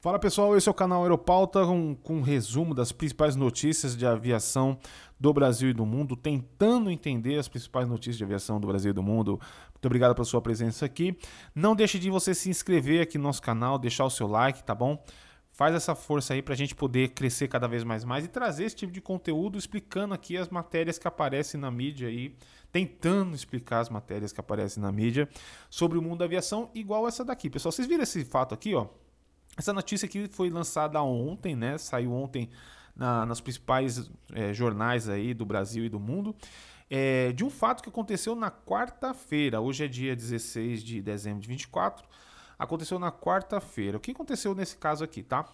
Fala pessoal, esse é o canal Aeropauta com um resumo das principais notícias de aviação do Brasil e do mundo, tentando entender as principais notícias de aviação do Brasil e do mundo. Muito obrigado pela sua presença aqui. Não deixe de você se inscrever aqui no nosso canal, deixar o seu like, tá bom? Faz essa força aí para a gente poder crescer cada vez mais mais e trazer esse tipo de conteúdo explicando aqui as matérias que aparecem na mídia aí, tentando explicar as matérias que aparecem na mídia sobre o mundo da aviação, igual essa daqui. Pessoal, vocês viram esse fato aqui, ó? Essa notícia aqui foi lançada ontem, né? Saiu ontem na, nas principais é, jornais aí do Brasil e do mundo. É, de um fato que aconteceu na quarta-feira. Hoje é dia 16 de dezembro de 24. Aconteceu na quarta-feira. O que aconteceu nesse caso aqui, tá?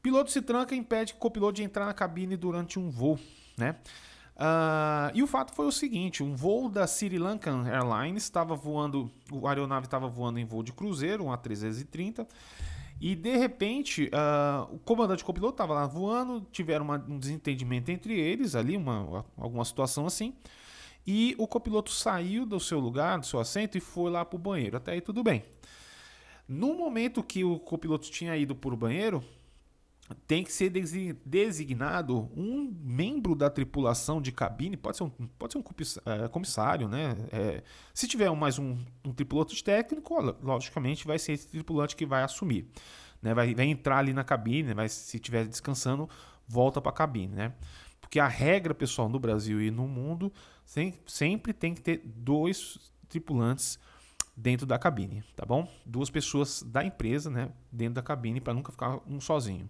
Piloto se tranca e impede copiloto de entrar na cabine durante um voo, né? Uh, e o fato foi o seguinte: um voo da Sri Lankan Airlines estava voando, a aeronave estava voando em voo de cruzeiro, um A330 e de repente, uh, o comandante copiloto estava lá voando, tiveram uma, um desentendimento entre eles ali, uma, alguma situação assim. E o copiloto saiu do seu lugar, do seu assento e foi lá para o banheiro. Até aí tudo bem. No momento que o copiloto tinha ido para o banheiro, tem que ser designado um membro da tripulação de cabine, pode ser um, pode ser um é, comissário, né? É, se tiver mais um, um tripulante técnico, logicamente vai ser esse tripulante que vai assumir, né? Vai, vai entrar ali na cabine, mas se estiver descansando, volta para a cabine, né? Porque a regra, pessoal, no Brasil e no mundo, sempre tem que ter dois tripulantes dentro da cabine, tá bom? Duas pessoas da empresa, né, dentro da cabine para nunca ficar um sozinho.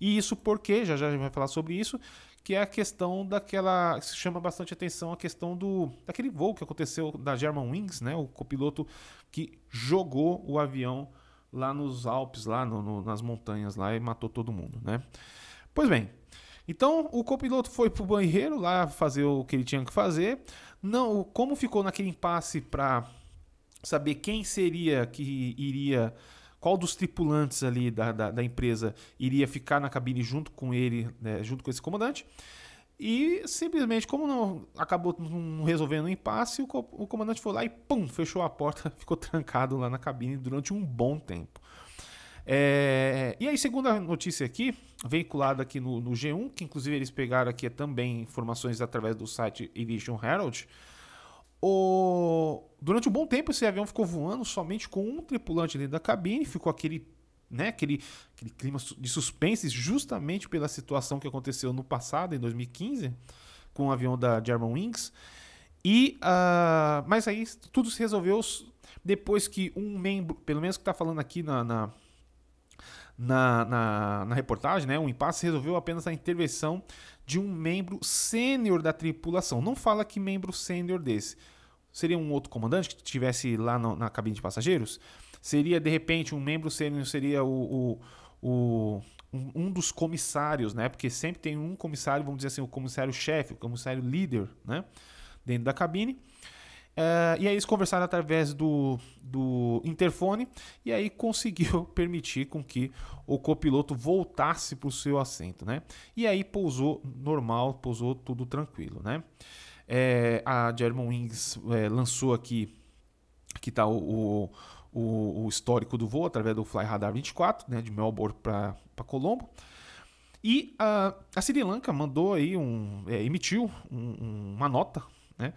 E isso porque já já a gente vai falar sobre isso, que é a questão daquela que chama bastante atenção a questão do daquele voo que aconteceu da Germanwings, né, o copiloto que jogou o avião lá nos Alpes, lá no, no, nas montanhas lá e matou todo mundo, né? Pois bem, então o copiloto foi pro banheiro lá fazer o que ele tinha que fazer. Não, como ficou naquele impasse para saber quem seria que iria qual dos tripulantes ali da, da, da, empresa iria ficar na cabine junto com ele, né, junto com esse comandante. E simplesmente, como não acabou não resolvendo o impasse, o, co o, comandante foi lá e pum, fechou a porta, ficou trancado lá na cabine durante um bom tempo. É, e aí, segunda notícia aqui, veiculada aqui no, no G1, que inclusive eles pegaram aqui também informações através do site Evision Herald. O... Durante um bom tempo, esse avião ficou voando somente com um tripulante dentro da cabine, ficou aquele, né, aquele, aquele clima de suspense, justamente pela situação que aconteceu no passado, em 2015, com o avião da Germanwings. E, uh, mas aí tudo se resolveu depois que um membro, pelo menos que está falando aqui na, na na, na, na, reportagem, né? um impasse resolveu apenas a intervenção de um membro sênior da tripulação. Não fala que membro sênior desse. Seria um outro comandante que estivesse lá no, na cabine de passageiros? Seria, de repente, um membro sênior, seria o, o, o um, dos comissários, né? Porque sempre tem um comissário, vamos dizer assim, o comissário-chefe, o comissário líder, né? Dentro da cabine. Uh, e aí eles conversaram através do, do interfone e aí conseguiu permitir com que o copiloto voltasse para o seu assento, né? E aí pousou normal, pousou tudo tranquilo, né? É, a German é, lançou aqui que está o, o, o, histórico do voo através do Fly Radar 24, né? De Melbourne para Colombo. E a, a Sri Lanka mandou aí um, é, emitiu um, um, uma nota, né?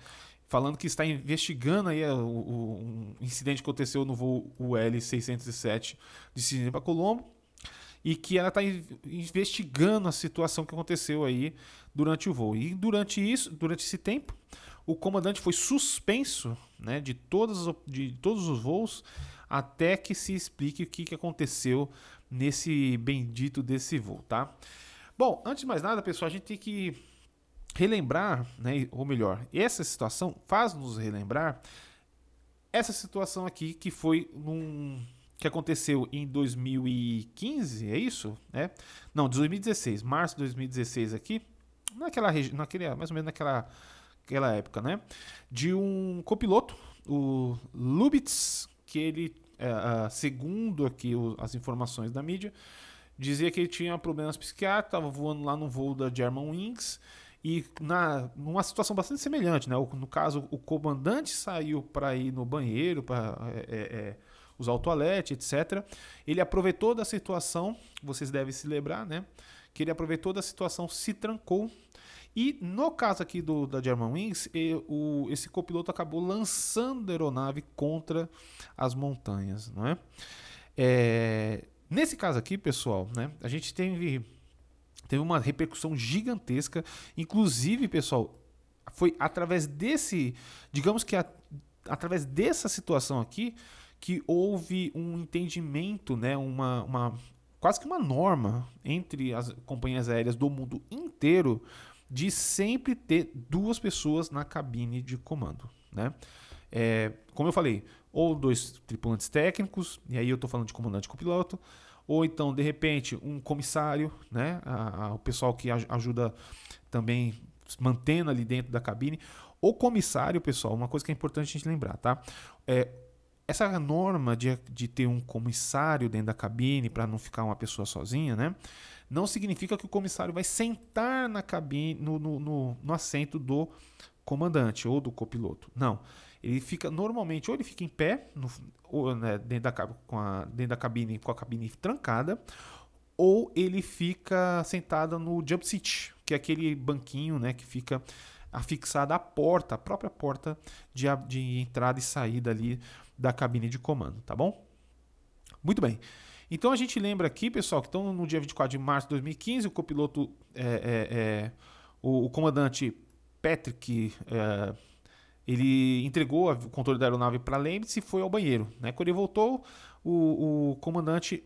falando que está investigando aí é, o, o um incidente que aconteceu no voo UL607 de Sydney para Colombo e que ela está investigando a situação que aconteceu aí durante o voo. E durante isso, durante esse tempo, o comandante foi suspenso né, de, todas, de todos os voos até que se explique o que, que aconteceu nesse bendito desse voo, tá? Bom, antes de mais nada, pessoal, a gente tem que relembrar, né, ou melhor, essa situação faz nos relembrar essa situação aqui que foi num que aconteceu em 2015, é isso, né? Não, 2016, março de 2016 aqui, naquela naquele, mais ou menos naquela aquela época, né? De um copiloto, o Lubitz, que ele, é, segundo aqui as informações da mídia, dizia que ele tinha problemas psiquiátricos, estava voando lá no voo da Germanwings e na, numa situação bastante semelhante, né? no caso, o comandante saiu para ir no banheiro, para é, é, é, usar o toalete, etc. Ele aproveitou da situação, vocês devem se lembrar, né? Que ele aproveitou da situação, se trancou. E no caso aqui do, da Germanwings, esse copiloto acabou lançando a aeronave contra as montanhas, não é? é nesse caso aqui, pessoal, né? A gente teve teve uma repercussão gigantesca. Inclusive, pessoal, foi através desse, digamos que a, através dessa situação aqui, que houve um entendimento, né, uma, uma quase que uma norma entre as companhias aéreas do mundo inteiro de sempre ter duas pessoas na cabine de comando, né? É, como eu falei, ou dois tripulantes técnicos, e aí eu estou falando de comandante com piloto, ou então, de repente, um comissário, né? A, a, o pessoal que ajuda também mantendo ali dentro da cabine. O comissário, pessoal, uma coisa que é importante a gente lembrar, tá? É, essa norma de, de ter um comissário dentro da cabine para não ficar uma pessoa sozinha, né? Não significa que o comissário vai sentar na cabine, no, no, no, no assento do comandante ou do copiloto. Não. Ele fica normalmente, ou ele fica em pé, no, ou, né, dentro, da, com a, dentro da cabine, com a cabine trancada, ou ele fica sentado no jump seat, que é aquele banquinho né, que fica afixado à porta, à própria porta de, de entrada e saída ali da cabine de comando, tá bom? Muito bem. Então a gente lembra aqui, pessoal, que então no dia 24 de março de 2015, o copiloto, é, é, é, o, o comandante Patrick. É, ele entregou o controle da aeronave para Lembitz e foi ao banheiro. Né? Quando ele voltou, o, o comandante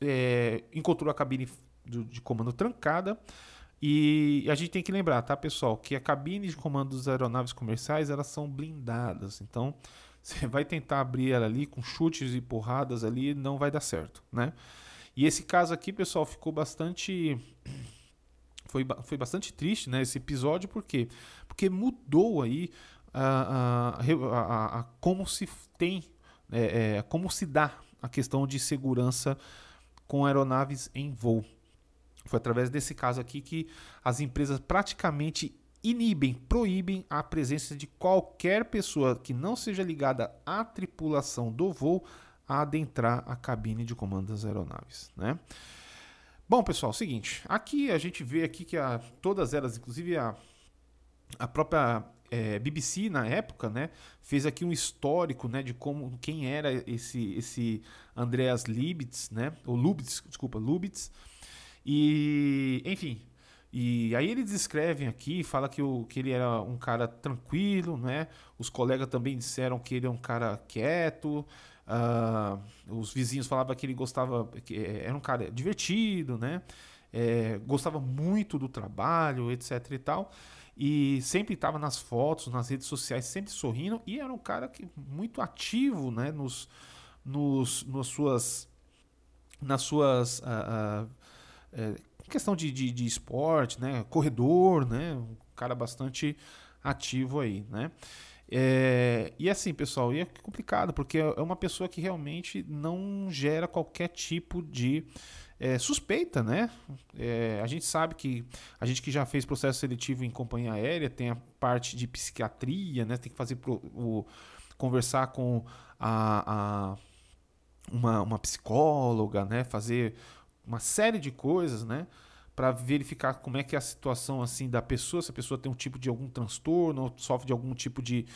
é, encontrou a cabine de, de comando trancada. E a gente tem que lembrar, tá, pessoal, que a cabine de comando das aeronaves comerciais elas são blindadas. Então, você vai tentar abrir ela ali com chutes e porradas ali, não vai dar certo, né? E esse caso aqui, pessoal, ficou bastante foi, foi bastante triste né, esse episódio, por quê? Porque mudou aí a, a, a, como se tem, é, é, como se dá a questão de segurança com aeronaves em voo. Foi através desse caso aqui que as empresas praticamente inibem, proíbem a presença de qualquer pessoa que não seja ligada à tripulação do voo a adentrar a cabine de comando das aeronaves. Né? Bom, pessoal, seguinte. Aqui a gente vê aqui que a, todas elas, inclusive a, a própria é, BBC na época, né, fez aqui um histórico, né, de como quem era esse esse Andreas Libitz, né, ou Lubitz, desculpa, Lubitz. E, enfim, e aí eles descrevem aqui, fala que, o, que ele era um cara tranquilo, né? Os colegas também disseram que ele é um cara quieto. Uh, os vizinhos falavam que ele gostava, que eh, era um cara divertido, né? É, gostava muito do trabalho, etc e tal. E sempre estava nas fotos, nas redes sociais, sempre sorrindo. E era um cara que muito ativo, né? Nos, nos, nas suas, nas suas uh, uh, questão de, de, de esporte, né? Corredor, né? Um cara bastante ativo aí, né? É, e assim, pessoal, e é complicado, porque é, é uma pessoa que realmente não gera qualquer tipo de é, suspeita, né? É, a gente sabe que a gente que já fez processo seletivo em companhia aérea tem a parte de psiquiatria, né? Tem que fazer pro, o, conversar com a, a uma, uma psicóloga, né? Fazer uma série de coisas, né? Para verificar como é que é a situação assim da pessoa, se a pessoa tem um tipo de algum transtorno, ou sofre de algum tipo de,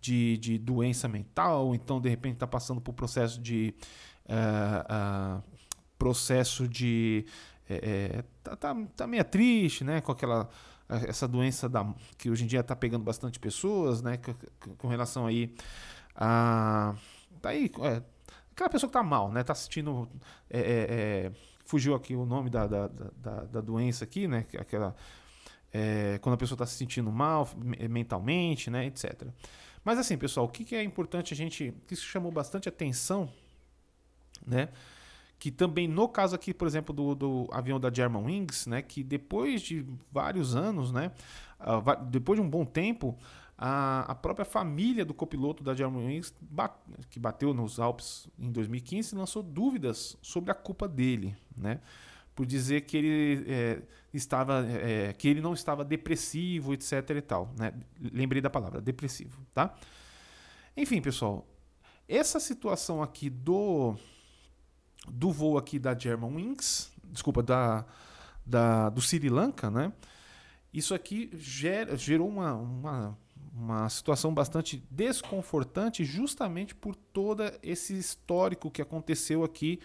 de, de doença mental, ou então de repente está passando por processo de uh, uh, processo de é, tá, tá, tá meio triste, né? Com aquela essa doença da, que hoje em dia está pegando bastante pessoas, né? Com, com relação aí a tá aí é, aquela pessoa que tá mal, né? Tá assistindo é, é, é fugiu aqui o nome da, da, da, da doença aqui, né? É aquela. É, quando a pessoa está se sentindo mal mentalmente, né, etc. Mas assim, pessoal, o que, que é importante a gente. que chamou bastante atenção, né? Que também no caso aqui, por exemplo, do, do avião da Germanwings, né? Que depois de vários anos, né? Uh, depois de um bom tempo, a, a própria família do copiloto da Germanwings, que bateu nos Alpes em 2015, lançou dúvidas sobre a culpa dele, né? por dizer que ele é, estava é, é que ele não estava depressivo, etc. e tal. Né? Lembrei da palavra depressivo, tá? Enfim, pessoal, essa situação aqui do do voo aqui da Germanwings, desculpa, da, da do Sri Lanka, né? Isso aqui gerou uma, uma uma situação bastante desconfortante, justamente por todo esse histórico que aconteceu aqui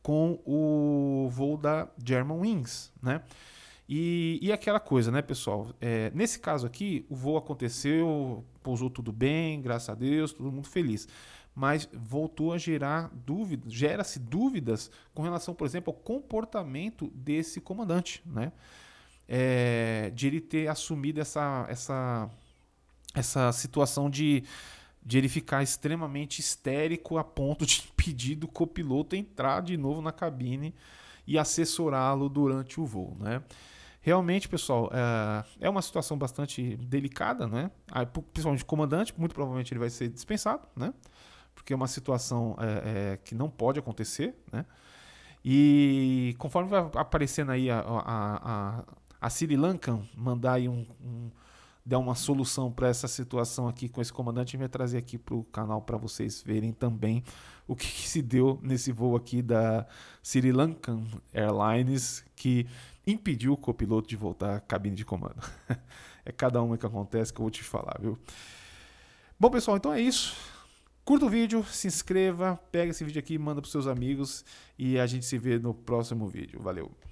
com o voo da Germanwings, né? E, e, aquela coisa, né, pessoal? É, nesse caso aqui, o voo aconteceu, pousou tudo bem, graças a Deus, todo mundo feliz. Mas voltou a gerar dúvidas, gera-se dúvidas com relação, por exemplo, ao comportamento desse comandante, né? É, de ele ter assumido essa, essa essa situação de, de ele ficar extremamente histérico a ponto de pedir do copiloto entrar de novo na cabine e assessorá-lo durante o voo, né? Realmente, pessoal, é, é uma situação bastante delicada, né? Principalmente o comandante, muito provavelmente ele vai ser dispensado, né? Porque é uma situação é, é, que não pode acontecer, né? E conforme vai aparecendo aí a, a, a, a Sri Lanka mandar aí um, um der uma solução para essa situação aqui com esse comandante, e me vai trazer aqui para o canal para vocês verem também o que, que, se deu nesse voo aqui da Sri Lankan Airlines que impediu o copiloto de voltar à cabine de comando. é cada uma que acontece que eu vou te falar, viu? Bom, pessoal, então é isso. Curta o vídeo, se inscreva, pega esse vídeo aqui, manda para seus amigos e a gente se vê no próximo vídeo. Valeu!